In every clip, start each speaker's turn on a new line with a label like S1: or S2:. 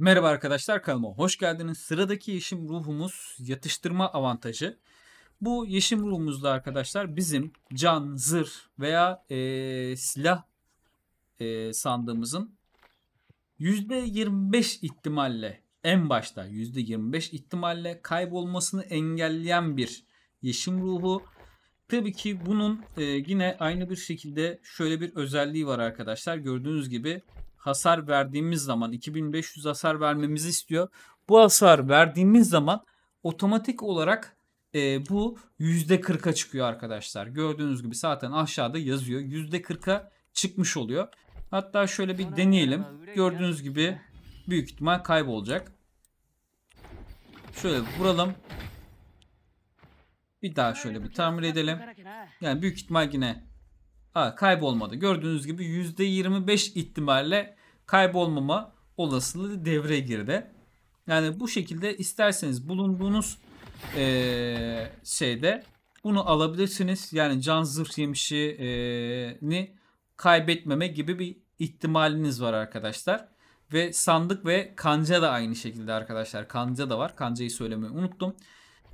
S1: Merhaba arkadaşlar kanalıma hoş geldiniz. Sıradaki yeşim ruhumuz yatıştırma avantajı. Bu yeşim ruhumuzda arkadaşlar bizim can, zırh veya e, silah e, sandığımızın %25 ihtimalle en başta %25 ihtimalle kaybolmasını engelleyen bir yeşim ruhu. Tabii ki bunun e, yine aynı bir şekilde şöyle bir özelliği var arkadaşlar. Gördüğünüz gibi hasar verdiğimiz zaman 2500 hasar vermemizi istiyor. Bu hasar verdiğimiz zaman otomatik olarak e, bu %40'a çıkıyor arkadaşlar. Gördüğünüz gibi zaten aşağıda yazıyor. %40'a çıkmış oluyor. Hatta şöyle bir deneyelim. Gördüğünüz gibi büyük ihtimal kaybolacak. Şöyle vuralım. Bir daha şöyle bir tamir edelim. Yani büyük ihtimal yine Ha, kaybolmadı. Gördüğünüz gibi %25 ihtimalle kaybolmama olasılığı devre girdi. Yani bu şekilde isterseniz bulunduğunuz ee, şeyde bunu alabilirsiniz. Yani can zırh yemişini kaybetmeme gibi bir ihtimaliniz var arkadaşlar. Ve sandık ve kanca da aynı şekilde arkadaşlar. Kanca da var. Kancayı söylemeyi unuttum.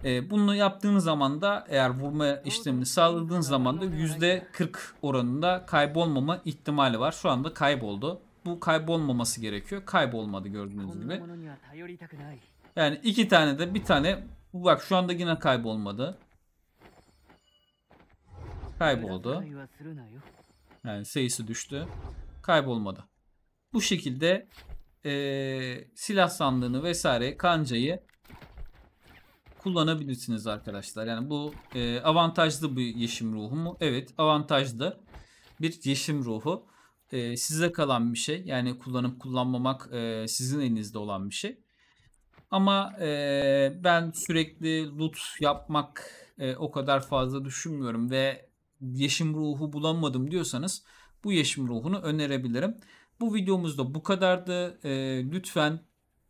S1: E, bunu yaptığınız zaman da eğer vurma işlemini sağladığın zaman da %40 oranında kaybolmama ihtimali var. Şu anda kayboldu. Bu kaybolmaması gerekiyor. Kaybolmadı gördüğünüz gibi. Yani iki tane de bir tane. Bak şu anda yine kaybolmadı.
S2: Kayboldu.
S1: Yani sayısı düştü. Kaybolmadı. Bu şekilde e, silah sandığını vesaire kancayı kullanabilirsiniz arkadaşlar. Yani bu e, avantajlı bir yeşim ruhu mu? Evet avantajlı bir yeşim ruhu. E, size kalan bir şey. Yani kullanıp kullanmamak e, sizin elinizde olan bir şey. Ama e, ben sürekli loot yapmak e, o kadar fazla düşünmüyorum ve yeşim ruhu bulamadım diyorsanız bu yeşim ruhunu önerebilirim. Bu videomuzda bu kadardı. E, lütfen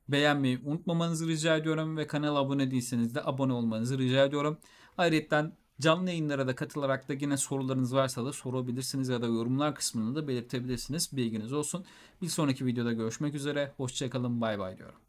S1: beğenmeyi unutmamanızı rica ediyorum ve kanala abone değilseniz de abone olmanızı rica ediyorum. Ayrıca canlı yayınlara da katılarak da yine sorularınız varsa da sorabilirsiniz ya da yorumlar kısmında da belirtebilirsiniz. Bilginiz olsun. Bir sonraki videoda görüşmek üzere. Hoşçakalın. Bay bay diyorum.